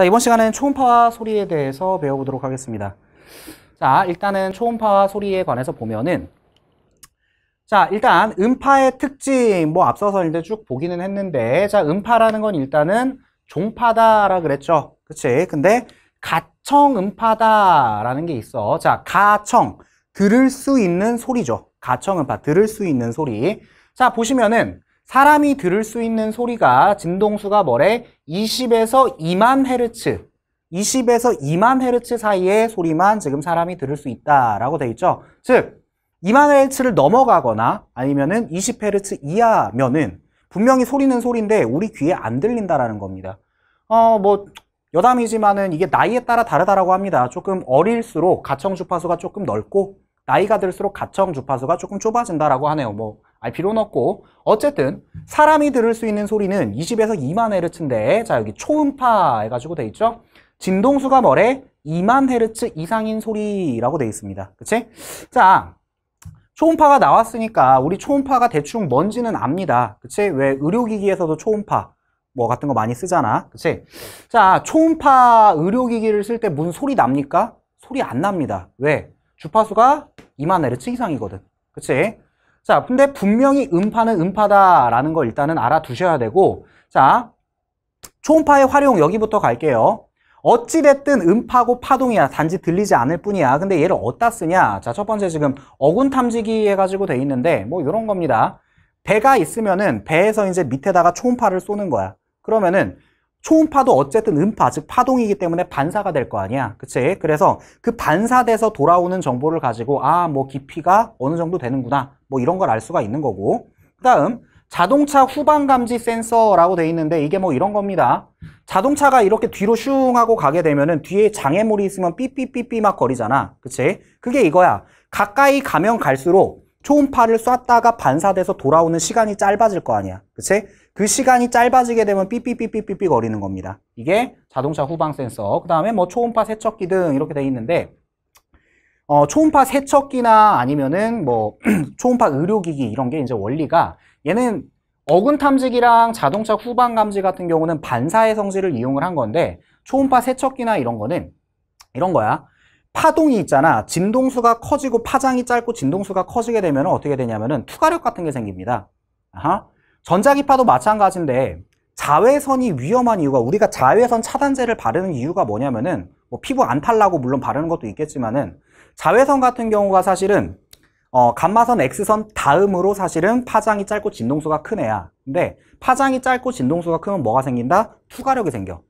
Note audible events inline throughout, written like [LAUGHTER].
자, 이번 시간에는 초음파와 소리에 대해서 배워보도록 하겠습니다. 자, 일단은 초음파와 소리에 관해서 보면은 자, 일단 음파의 특징, 뭐 앞서서 이제 쭉 보기는 했는데 자, 음파라는 건 일단은 종파다라 그랬죠. 그치? 근데 가청 음파다라는 게 있어. 자, 가청. 들을 수 있는 소리죠. 가청 음파. 들을 수 있는 소리. 자, 보시면은 사람이 들을 수 있는 소리가 진동수가 뭐래? 20에서 2만 헤르츠 20에서 2만 헤르츠 사이의 소리만 지금 사람이 들을 수 있다라고 돼 있죠. 즉 2만 헤르츠를 넘어가거나 아니면은 20 헤르츠 이하면은 분명히 소리는 소리인데 우리 귀에 안 들린다라는 겁니다. 어뭐 여담이지만은 이게 나이에 따라 다르다라고 합니다. 조금 어릴수록 가청 주파수가 조금 넓고 나이가 들수록 가청 주파수가 조금 좁아진다라고 하네요. 뭐알 필요는 없고 어쨌든 사람이 들을 수 있는 소리는 20에서 2만 헤르츠인데 자 여기 초음파 해가지고 돼 있죠 진동수가 뭐래? 2만 헤르츠 이상인 소리라고 돼 있습니다 그치? 자 초음파가 나왔으니까 우리 초음파가 대충 뭔지는 압니다 그치? 왜 의료기기에서도 초음파 뭐 같은 거 많이 쓰잖아 그치? 자 초음파 의료기기를 쓸 때 무슨 소리 납니까? 소리 안 납니다 왜? 주파수가 2만 헤르츠 이상이거든 그치? 자, 근데 분명히 음파는 음파다라는 걸 일단은 알아두셔야 되고 자, 초음파의 활용 여기부터 갈게요. 어찌됐든 음파고 파동이야. 단지 들리지 않을 뿐이야. 근데 얘를 어디다 쓰냐? 자, 첫 번째 지금 어군 탐지기 해가지고 돼 있는데 뭐 이런 겁니다. 배가 있으면은 배에서 이제 밑에다가 초음파를 쏘는 거야. 그러면은 초음파도 어쨌든 음파, 즉 파동이기 때문에 반사가 될 거 아니야. 그치? 그래서 그 반사돼서 돌아오는 정보를 가지고 아, 뭐 깊이가 어느 정도 되는구나. 뭐 이런 걸 알 수가 있는 거고. 그 다음 자동차 후방 감지 센서라고 돼 있는데 이게 뭐 이런 겁니다. 자동차가 이렇게 뒤로 슝 하고 가게 되면은 뒤에 장애물이 있으면 삐삐삐삐 막 거리잖아. 그치? 그게 이거야. 가까이 가면 갈수록 초음파를 쐈다가 반사돼서 돌아오는 시간이 짧아질 거 아니야. 그치? 그 시간이 짧아지게 되면 삐삐삐삐삐삐 거리는 겁니다. 이게 자동차 후방 센서. 그 다음에 뭐 초음파 세척기 등 이렇게 돼 있는데, 어, 초음파 세척기나 아니면은 뭐 [CLEARS THROAT] 초음파 의료기기 이런 게 이제 원리가 얘는 어근 탐지기랑 자동차 후방 감지 같은 경우는 반사의 성질을 이용을 한 건데 초음파 세척기나 이런 거는 이런 거야. 파동이 있잖아. 진동수가 커지고 파장이 짧고 진동수가 커지게 되면 어떻게 되냐면은 투과력 같은 게 생깁니다. 아하. 전자기파도 마찬가지인데 자외선이 위험한 이유가 우리가 자외선 차단제를 바르는 이유가 뭐냐면은 뭐 피부 안 탈라고 물론 바르는 것도 있겠지만은 자외선 같은 경우가 사실은 어, 감마선 X선 다음으로 사실은 파장이 짧고 진동수가 큰 애야. 근데 파장이 짧고 진동수가 크면 뭐가 생긴다? 투과력이 생겨.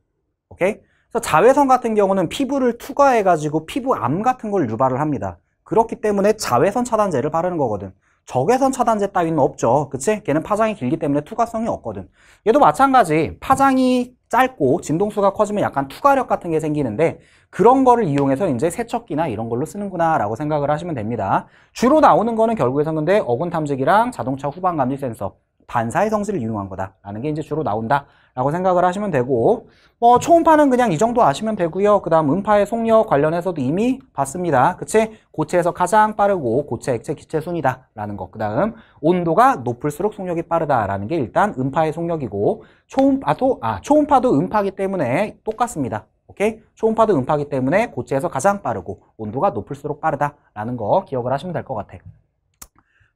오케이? 그래서 자외선 같은 경우는 피부를 투과해가지고 피부암 같은 걸 유발을 합니다. 그렇기 때문에 자외선 차단제를 바르는 거거든. 적외선 차단제 따위는 없죠. 그치? 걔는 파장이 길기 때문에 투과성이 없거든. 얘도 마찬가지 파장이 짧고 진동수가 커지면 약간 투과력 같은 게 생기는데 그런 거를 이용해서 이제 세척기나 이런 걸로 쓰는구나 라고 생각을 하시면 됩니다. 주로 나오는 거는 결국에선 근데 어군 탐지기랑 자동차 후방 감지 센서 반사의 성질을 이용한 거다라는 게 이제 주로 나온다라고 생각을 하시면 되고 뭐 초음파는 그냥 이 정도 아시면 되고요. 그다음 음파의 속력 관련해서도 이미 봤습니다. 그치? 고체에서 가장 빠르고 고체, 액체, 기체 순이다라는 것. 그다음 온도가 높을수록 속력이 빠르다라는 게 일단 음파의 속력이고 초음파도 아 초음파도 음파기 때문에 똑같습니다. 오케이? 초음파도 음파기 때문에 고체에서 가장 빠르고 온도가 높을수록 빠르다라는 거 기억을 하시면 될 것 같아.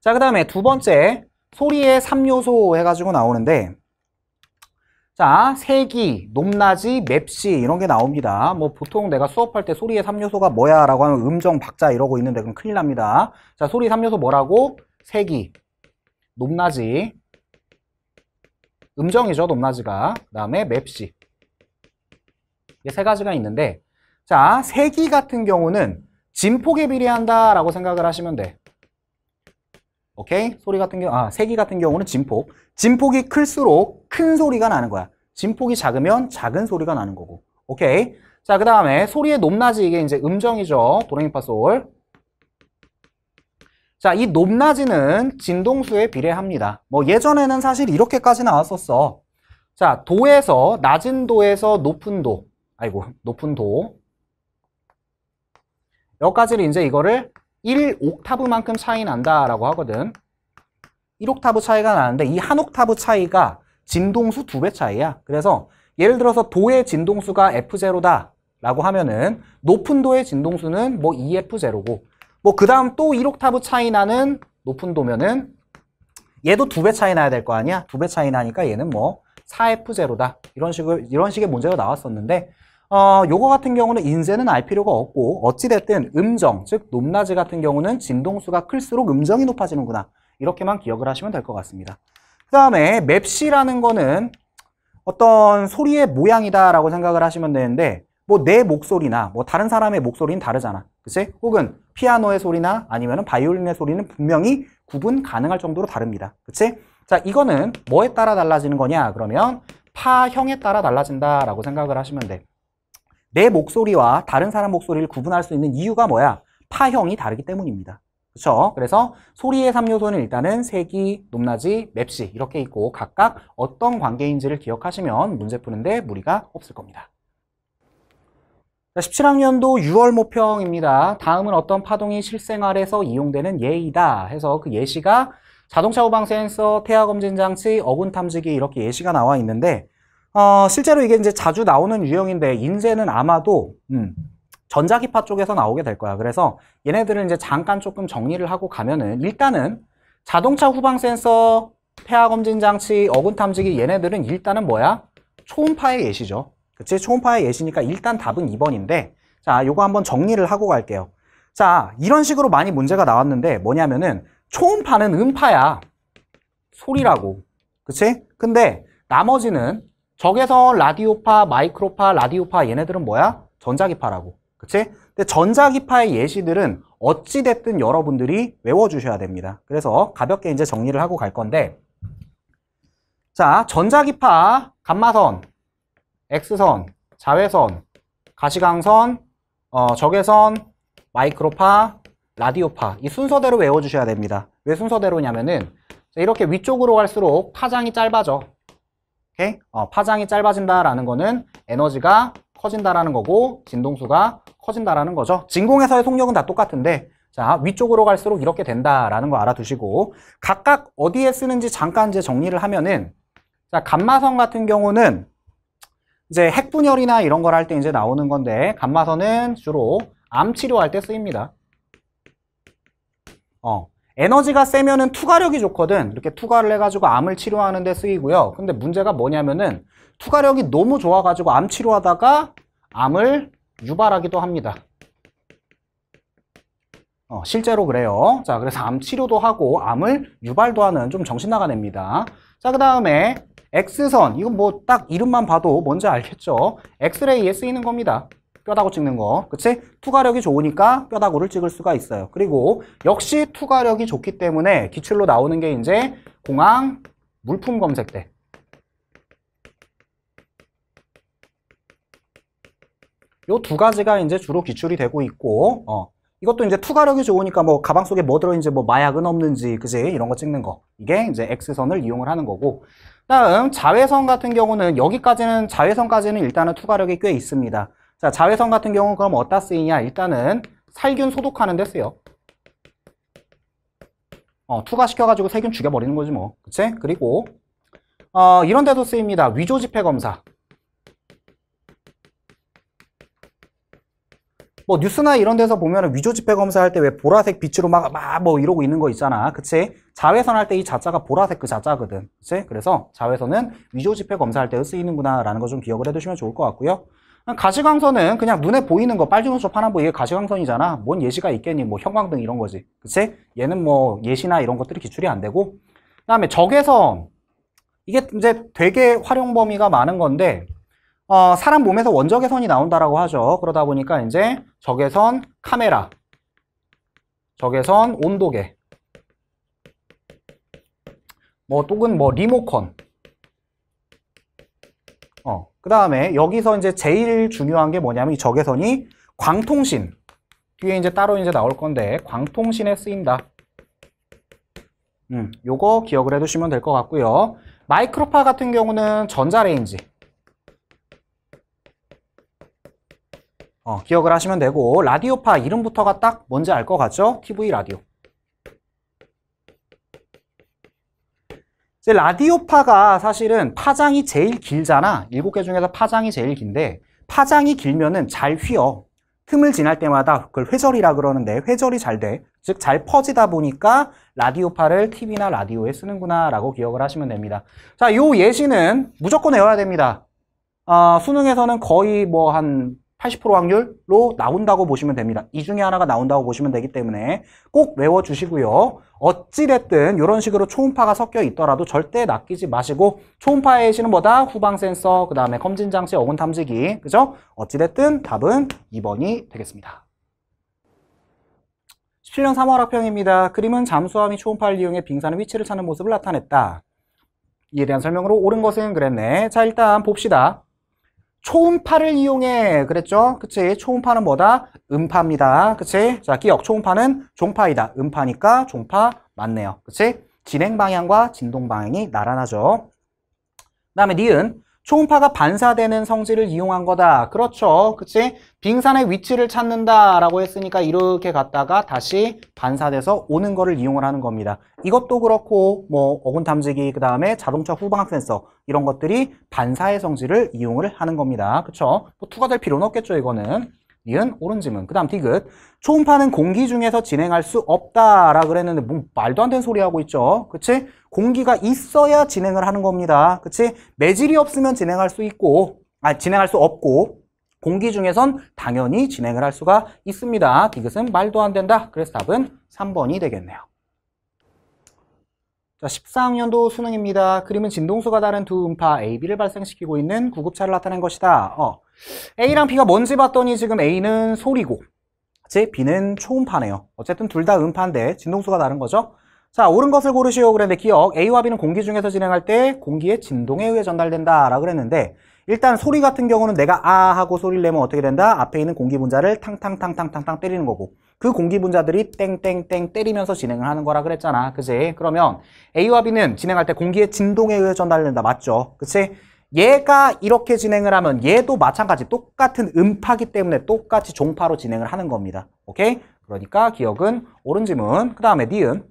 자, 그 다음에 두 번째 소리의 3요소 해가지고 나오는데 자, 세기, 높낮이, 맵시 이런 게 나옵니다. 뭐 보통 내가 수업할 때 소리의 3요소가 뭐야? 라고 하면 음정, 박자 이러고 있는데 그럼 큰일 납니다. 자, 소리 3요소 뭐라고? 세기, 높낮이, 음정이죠, 높낮이가. 그 다음에 맵시. 이세 가지가 있는데 자, 세기 같은 경우는 진폭에 비례한다라고 생각을 하시면 돼. 오케이? 소리 같은 경우, 아, 세기 같은 경우는 진폭. 진폭이 클수록 큰 소리가 나는 거야. 진폭이 작으면 작은 소리가 나는 거고. 오케이? 자, 그 다음에 소리의 높낮이 이게 이제 음정이죠. 도레미파솔. 자, 이 높낮이는 진동수에 비례합니다. 뭐 예전에는 사실 이렇게까지 나왔었어. 자, 도에서 낮은 도에서 높은 도. 아이고, 높은 도. 여기까지를 이제 이거를 1옥타브만큼 차이 난다라고 하거든. 1옥타브 차이가 나는데 이 한 옥타브 차이가 진동수 두 배 차이야. 그래서 예를 들어서 도의 진동수가 F0다 라고 하면은 높은 도의 진동수는 뭐 EF0고 뭐 그 다음 또 1옥타브 차이 나는 높은 도면은 얘도 두 배 차이 나야 될 거 아니야? 두 배 차이 나니까 얘는 뭐 4F0다 이런 식으로 이런 식의 문제가 나왔었는데 어, 요거 같은 경우는 인쇄는 알 필요가 없고 어찌됐든 음정, 즉 높낮이 같은 경우는 진동수가 클수록 음정이 높아지는구나. 이렇게만 기억을 하시면 될 것 같습니다. 그 다음에 맵시라는 거는 어떤 소리의 모양이다라고 생각을 하시면 되는데 뭐 내 목소리나 뭐 다른 사람의 목소리는 다르잖아. 그치? 혹은 피아노의 소리나 아니면 바이올린의 소리는 분명히 구분 가능할 정도로 다릅니다. 그치? 자, 이거는 뭐에 따라 달라지는 거냐? 그러면 파형에 따라 달라진다라고 생각을 하시면 돼. 내 목소리와 다른 사람 목소리를 구분할 수 있는 이유가 뭐야? 파형이 다르기 때문입니다. 그렇죠? 그래서 소리의 3요소는 일단은 색이, 높낮이, 맵시 이렇게 있고 각각 어떤 관계인지를 기억하시면 문제 푸는데 무리가 없을 겁니다. 17학년도 6월 모평입니다. 다음은 어떤 파동이 실생활에서 이용되는 예이다 해서 그 예시가 자동차 후방 센서, 태아 검진 장치, 어군 탐지기 이렇게 예시가 나와 있는데 어, 실제로 이게 이제 자주 나오는 유형인데 인쇄는 아마도 음, 전자기파 쪽에서 나오게 될 거야. 그래서 얘네들은 이제 잠깐 조금 정리를 하고 가면은 일단은 자동차 후방 센서, 폐하 검진 장치, 어근 탐지기 얘네들은 일단은 뭐야? 초음파의 예시죠. 그치? 초음파의 예시니까 일단 답은 2번인데 자, 요거 한번 정리를 하고 갈게요. 자, 이런 식으로 많이 문제가 나왔는데 뭐냐면은 초음파는 음파야. 소리라고. 그치? 근데 나머지는 적외선, 라디오파, 마이크로파, 라디오파 얘네들은 뭐야? 전자기파라고. 그치? 근데 전자기파의 예시들은 어찌됐든 여러분들이 외워주셔야 됩니다. 그래서 가볍게 이제 정리를 하고 갈 건데 자, 전자기파, 감마선, X선, 자외선, 가시광선, 어, 적외선, 마이크로파, 라디오파 이 순서대로 외워주셔야 됩니다. 왜 순서대로냐면은 이렇게 위쪽으로 갈수록 파장이 짧아져. 이렇게 어, 파장이 짧아진다라는 거는 에너지가 커진다라는 거고 진동수가 커진다라는 거죠. 진공에서의 속력은 다 똑같은데 자 위쪽으로 갈수록 이렇게 된다라는 거 알아두시고 각각 어디에 쓰는지 잠깐 이제 정리를 하면은 자 감마선 같은 경우는 이제 핵분열이나 이런 걸 할 때 이제 나오는 건데 감마선은 주로 암 치료할 때 쓰입니다. 어, 에너지가 세면은 투과력이 좋거든 이렇게 투과를 해가지고 암을 치료하는 데 쓰이고요 근데 문제가 뭐냐면은 투과력이 너무 좋아가지고 암 치료하다가 암을 유발하기도 합니다 어, 실제로 그래요 자 그래서 암 치료도 하고 암을 유발도 하는 좀 정신나간 애입니다 자그 다음에 X선 이건 뭐 딱 이름만 봐도 뭔지 알겠죠 엑스레이에 쓰이는 겁니다 뼈다구 찍는 거. 그치? 투과력이 좋으니까 뼈다구를 찍을 수가 있어요. 그리고 역시 투과력이 좋기 때문에 기출로 나오는 게 이제 공항 물품 검색대. 요 두 가지가 이제 주로 기출이 되고 있고, 어. 이것도 이제 투과력이 좋으니까 뭐 가방 속에 뭐 들어있는지 뭐 마약은 없는지 그지 이런 거 찍는 거 이게 이제 X선을 이용을 하는 거고 다음 자외선 같은 경우는 여기까지는 자외선까지는 일단은 투과력이 꽤 있습니다 자, 자외선 같은 경우는 그럼 어디다 쓰이냐? 일단은 살균 소독하는 데 쓰여. 어, 투과시켜가지고 세균 죽여버리는 거지 뭐. 그치? 그리고 어, 이런 데도 쓰입니다. 위조 지폐 검사. 뭐 뉴스나 이런 데서 보면 위조 지폐 검사할 때 왜 보라색 빛으로 막 막 뭐 이러고 있는 거 있잖아 그치? 자외선 할 때 이 자자가 보라색 그 자자거든 그치? 그래서 자외선은 위조 지폐 검사할 때 쓰이는구나 라는 거 좀 기억을 해두시면 좋을 것 같고요 가시광선은 그냥 눈에 보이는 거 빨주노초 파남보 뭐 이게 가시광선이잖아 뭔 예시가 있겠니 뭐 형광등 이런 거지 그치? 얘는 뭐 예시나 이런 것들이 기출이 안 되고 그 다음에 적외선 이게 이제 되게 활용 범위가 많은 건데 어, 사람 몸에서 원적외선이 나온다라고 하죠 그러다 보니까 이제 적외선 카메라 적외선 온도계 뭐 또는 뭐 리모컨 어그 다음에 여기서 이제 제일 중요한 게 뭐냐면 이 적외선이 광통신 뒤에 이제 따로 이제 나올 건데 광통신에 쓰인다. 음, 요거 기억을 해두시면 될 것 같고요. 마이크로파 같은 경우는 전자레인지. 어, 기억을 하시면 되고 라디오파 이름부터가 딱 뭔지 알 것 같죠? TV 라디오. 라디오파가 사실은 파장이 제일 길잖아. 일곱 개 중에서 파장이 제일 긴데 파장이 길면은 잘 휘어. 틈을 지날 때마다 그걸 회절이라 그러는데 회절이 잘 돼. 즉 잘 퍼지다 보니까 라디오파를 TV나 라디오에 쓰는구나 라고 기억을 하시면 됩니다. 자, 요 예시는 무조건 외워야 됩니다. 어, 수능에서는 거의 뭐한 80% 확률로 나온다고 보시면 됩니다. 이 중에 하나가 나온다고 보시면 되기 때문에 꼭 외워주시고요. 어찌됐든 이런 식으로 초음파가 섞여 있더라도 절대 낚이지 마시고 초음파의 시는 뭐다? 후방 센서, 그 다음에 검진 장치, 어군 탐지기, 그죠? 어찌됐든 답은 2번이 되겠습니다. 17년 3월 학평입니다. 그림은 잠수함이 초음파를 이용해 빙산의 위치를 찾는 모습을 나타냈다. 이에 대한 설명으로 옳은 것은 그랬네. 자 일단 봅시다. 초음파를 이용해 그랬죠 그치 초음파는 뭐다 음파입니다 그치 자 기억 초음파는 종파이다 음파니까 종파 맞네요 그치 진행 방향과 진동 방향이 나란하죠 그 다음에 니은 초음파가 반사되는 성질을 이용한 거다. 그렇죠. 그치? 빙산의 위치를 찾는다라고 했으니까 이렇게 갔다가 다시 반사돼서 오는 거를 이용을 하는 겁니다. 이것도 그렇고 뭐 어군 탐지기 그다음에 자동차 후방 센서 이런 것들이 반사의 성질을 이용을 하는 겁니다. 그쵸? 뭐 투가 될 필요는 없겠죠, 이거는. 니은 오은 질문. 그 다음 디귿. 초음파는 공기 중에서 진행할 수 없다라 그랬는데 뭐 말도 안 되는 소리 하고 있죠. 그치? 공기가 있어야 진행을 하는 겁니다. 그치? 매질이 없으면 진행할 수 있고 아 진행할 수 없고 공기 중에선 당연히 진행을 할 수가 있습니다. 디귿은 말도 안 된다. 그래서 답은 3번이 되겠네요. 자, 14학년도 수능입니다. 그림은 진동수가 다른 두 음파 A, B를 발생시키고 있는 구급차를 나타낸 것이다. 어, A랑 B가 뭔지 봤더니 지금 A는 소리고 즉 B는 초음파네요 어쨌든 둘 다 음파인데 진동수가 다른 거죠 자 옳은 것을 고르시오 그랬는데 기억 A와 B는 공기 중에서 진행할 때 공기의 진동에 의해 전달된다 라고 그랬는데 일단 소리 같은 경우는 내가 아 하고 소리를 내면 어떻게 된다? 앞에 있는 공기 분자를 탕탕탕탕탕탕 때리는 거고 그 공기 분자들이 땡땡땡 때리면서 진행을 하는 거라 그랬잖아 그지? 그러면 A와 B는 진행할 때 공기의 진동에 의해 전달된다 맞죠? 그치? 얘가 이렇게 진행을 하면 얘도 마찬가지 똑같은 음파기 때문에 똑같이 종파로 진행을 하는 겁니다. 오케이? 그러니까 기억은 오른 지문, 그 다음에 니은.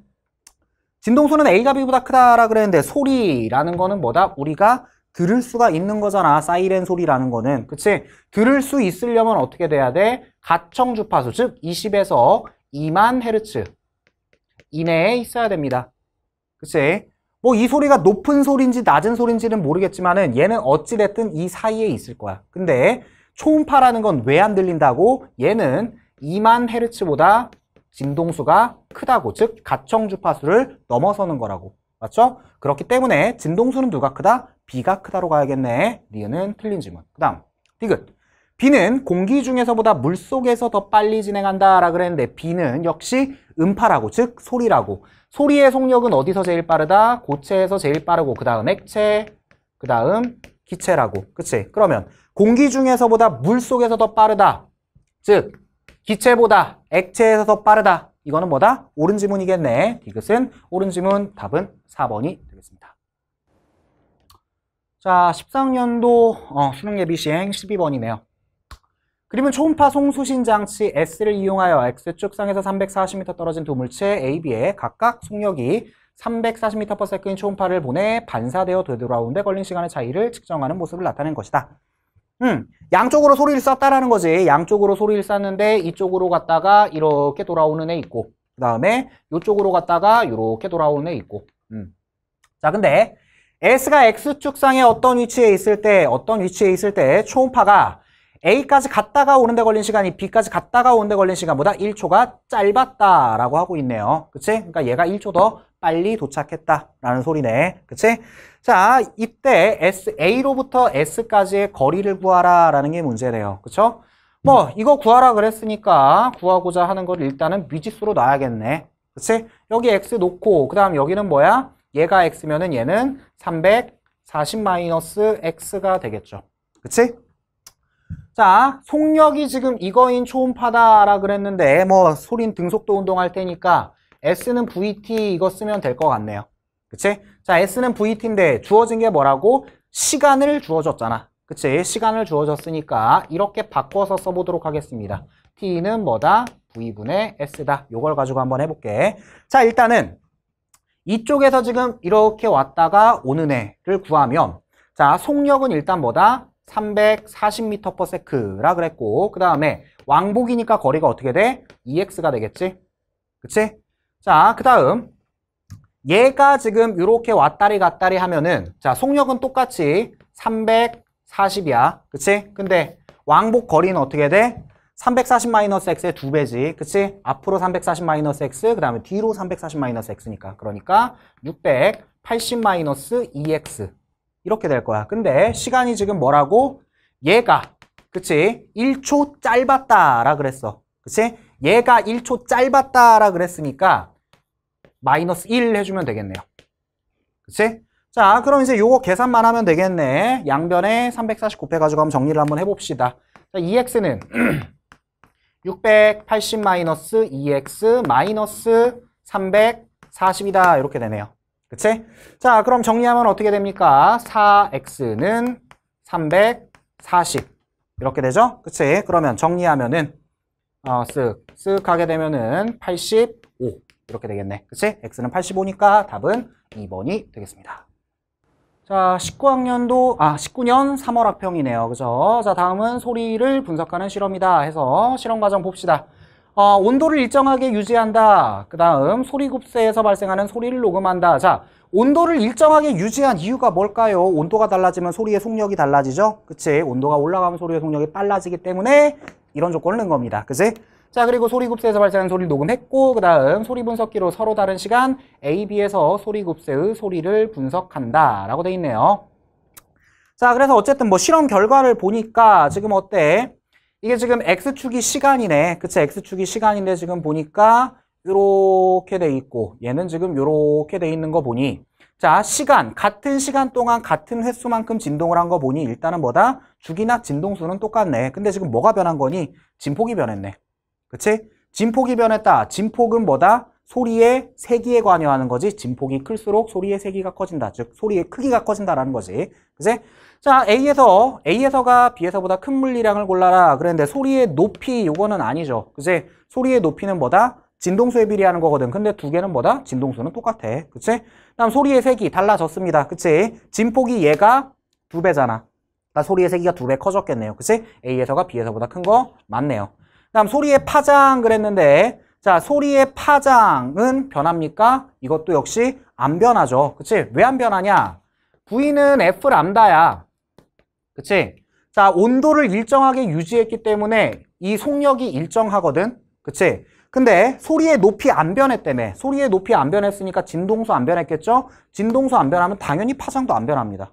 진동소는 A가 B보다 크다라 그랬는데 소리라는 거는 뭐다? 우리가 들을 수가 있는 거잖아. 사이렌 소리라는 거는. 그치? 들을 수 있으려면 어떻게 돼야 돼? 가청 주파수, 즉 20에서 2만 헤르츠 이내에 있어야 됩니다. 그치? 뭐이 소리가 높은 소리인지 낮은 소리인지는 모르겠지만은 얘는 어찌됐든 이 사이에 있을 거야. 근데 초음파라는 건 왜 안 들린다고? 얘는 2만 헤르츠보다 진동수가 크다고. 즉 가청 주파수를 넘어서는 거라고. 맞죠? 그렇기 때문에 진동수는 누가 크다? 비가 크다로 가야겠네. 니은은 틀린 질문. 그 다음, 디귿. 비는 공기 중에서보다 물 속에서 더 빨리 진행한다 라 그랬는데 비는 역시 음파라고 즉 소리라고 소리의 속력은 어디서 제일 빠르다? 고체에서 제일 빠르고 그 다음 액체 그 다음 기체라고 그치? 그러면 공기 중에서보다 물 속에서 더 빠르다 즉 기체보다 액체에서 더 빠르다 이거는 뭐다? 옳은 지문이겠네 이것은 옳은 지문 답은 4번이 되겠습니다 자 13년도 어, 수능예비 시행 12번이네요 그림은 초음파 송수신 장치 S를 이용하여 X축상에서 340m 떨어진 두 물체 AB에 각각 속력이 340m/s인 초음파를 보내 반사되어 되돌아오는데 걸린 시간의 차이를 측정하는 모습을 나타낸 것이다. 음, 양쪽으로 소리를 쐈다라는 거지. 양쪽으로 소리를 쐈는데 이쪽으로 갔다가 이렇게 돌아오는 애 있고 그 다음에 이쪽으로 갔다가 이렇게 돌아오는 애 있고 음. 자 근데 S가 x 축상에 어떤 위치에 있을 때 어떤 위치에 있을 때 초음파가 A까지 갔다가 오는데 걸린 시간이 B까지 갔다가 오는데 걸린 시간보다 1초가 짧았다라고 하고 있네요. 그치? 그러니까 얘가 1초 더 빨리 도착했다라는 소리네. 그치? 자, 이때 S, A로부터 S까지의 거리를 구하라라는 게 문제래요. 그쵸? 뭐, 이거 구하라 그랬으니까 구하고자 하는 걸 일단은 미지수로 놔야겠네. 그치? 여기 X 놓고, 그 다음 여기는 뭐야? 얘가 X면은 얘는 340-X가 되겠죠. 그치? 자, 속력이 지금 이거인 초음파다라 그랬는데 뭐 소린 등속도 운동할 테니까 S는 VT 이거 쓰면 될 것 같네요. 그치? 자, S는 VT인데 주어진 게 뭐라고? 시간을 주어졌잖아. 그치? 시간을 주어졌으니까 이렇게 바꿔서 써보도록 하겠습니다. T는 뭐다? V분의 S다. 요걸 가지고 한번 해볼게. 자, 일단은 이쪽에서 지금 이렇게 왔다가 오는 애를 구하면 자, 속력은 일단 뭐다? 340m/s라 그랬고 그 다음에 왕복이니까 거리가 어떻게 돼? EX가 되겠지? 그치? 자, 그 다음 얘가 지금 이렇게 왔다리 갔다리 하면은 자, 속력은 똑같이 340이야. 그치? 근데 왕복 거리는 어떻게 돼? 340-x의 두배지 그치? 앞으로 340-x, 그 다음에 뒤로 340-x니까. 그러니까 6 8 0 e x 이렇게 될 거야. 근데 시간이 지금 뭐라고? 얘가 그치? 1초 짧았다라 그랬어. 그치? 얘가 1초 짧았다라 그랬으니까 마이너스 1 해주면 되겠네요. 그치? 자, 그럼 이제 요거 계산만 하면 되겠네. 양변에 340 곱해가지고 한번 정리를 한번 해봅시다. 자, EX는 680 [CLEARS THROAT] 마이너스 EX 마이너스 340이다. 이렇게 되네요. 그치? 자, 그럼 정리하면 어떻게 됩니까? 4x는 340 이렇게 되죠? 그치? 그러면 정리하면은 어, 쓱, 쓱 하게 되면은 85 이렇게 되겠네. 그치? x는 85니까 답은 2번이 되겠습니다. 자, 19학년도, 아, 19년 3월 학평이네요. 그죠? 자, 다음은 소리를 분석하는 실험이다 해서 실험 과정 봅시다. 어, 온도를 일정하게 유지한다. 그 다음 소리굽세에서 발생하는 소리를 녹음한다. 자, 온도를 일정하게 유지한 이유가 뭘까요? 온도가 달라지면 소리의 속력이 달라지죠? 그치? 온도가 올라가면 소리의 속력이 빨라지기 때문에 이런 조건을 넣은 겁니다. 그치? 자, 그리고 소리굽세에서 발생하는 소리를 녹음했고 그 다음 소리분석기로 서로 다른 시간 A, B에서 소리굽세의 소리를 분석한다. 라고 돼 있네요. 자, 그래서 어쨌든 뭐 실험 결과를 보니까 지금 어때? 이게 지금 X축이 시간이네. 그치? X축이 시간인데 지금 보니까 이렇게 돼 있고 얘는 지금 이렇게 돼 있는 거 보니 자 시간, 같은 시간 동안 같은 횟수만큼 진동을 한 거 보니 일단은 뭐다? 주기나 진동수는 똑같네. 근데 지금 뭐가 변한 거니? 진폭이 변했네. 그치? 진폭이 변했다. 진폭은 뭐다? 소리의 세기에 관여하는 거지 진폭이 클수록 소리의 세기가 커진다. 즉 소리의 크기가 커진다라는 거지. 그지? 자 A에서 A에서가 B에서보다 큰 물리량을 골라라. 그랬는데 소리의 높이 요거는 아니죠. 그지? 소리의 높이는 뭐다? 진동수에 비례하는 거거든. 근데 두 개는 뭐다? 진동수는 똑같아. 그치? 다음 소리의 세기 달라졌습니다. 그치? 진폭이 얘가 두 배잖아. 그러니까 소리의 세기가 두 배 커졌겠네요. 그치? A에서가 B에서보다 큰 거 맞네요. 다음 소리의 파장 그랬는데 자, 소리의 파장은 변합니까? 이것도 역시 안 변하죠. 그치? 왜 안 변하냐? V는 F 람다야. 그치? 자, 온도를 일정하게 유지했기 때문에 이 속력이 일정하거든. 그치? 근데 소리의 높이 안 변했다며. 소리의 높이 안 변했으니까 진동수 안 변했겠죠? 진동수 안 변하면 당연히 파장도 안 변합니다.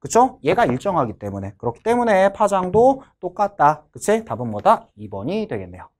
그쵸? 얘가 일정하기 때문에. 그렇기 때문에 파장도 똑같다. 그치? 답은 뭐다? 2번이 되겠네요.